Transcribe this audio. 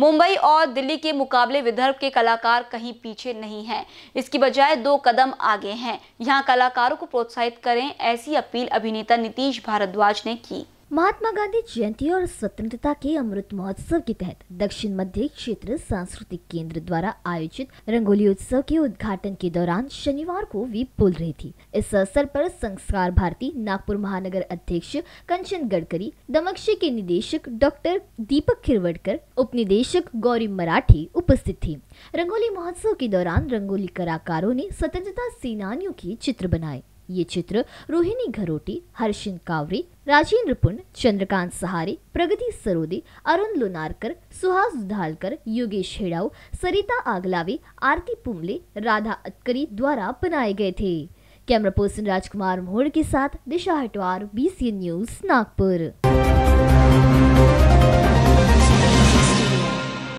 मुंबई और दिल्ली के मुकाबले विदर्भ के कलाकार कहीं पीछे नहीं हैं इसकी बजाय दो कदम आगे हैं यहाँ कलाकारों को प्रोत्साहित करें ऐसी अपील अभिनेता नीतीश भारद्वाज ने की महात्मा गांधी जयंती और स्वतंत्रता के अमृत महोत्सव के तहत दक्षिण मध्य क्षेत्र सांस्कृतिक केंद्र द्वारा आयोजित रंगोली उत्सव के उद्घाटन के दौरान शनिवार को वे बोल रही थी इस अवसर पर संस्कार भारती नागपुर महानगर अध्यक्ष कंचन गडकरी दमक्षी के निदेशक डॉक्टर दीपक खिरवड़कर उप निदेशक गौरी मराठी उपस्थित थी रंगोली महोत्सव के दौरान रंगोली कलाकारों ने स्वतंत्रता सेनानियों के चित्र बनाए ये चित्र रोहिणी घरोटी हर्षिन कावरी राजेंद्र पुन चंद्रकांत सहारे प्रगति सरोदे अरुण लोनारकर सुहास धालकर योगेश हेड़ाऊ सरिता आगलावे आरती पुमले राधा अतकरी द्वारा बनाए गए थे कैमरा पर्सन राजकुमार मोहड़ के साथ दिशा हटवार बी न्यूज नागपुर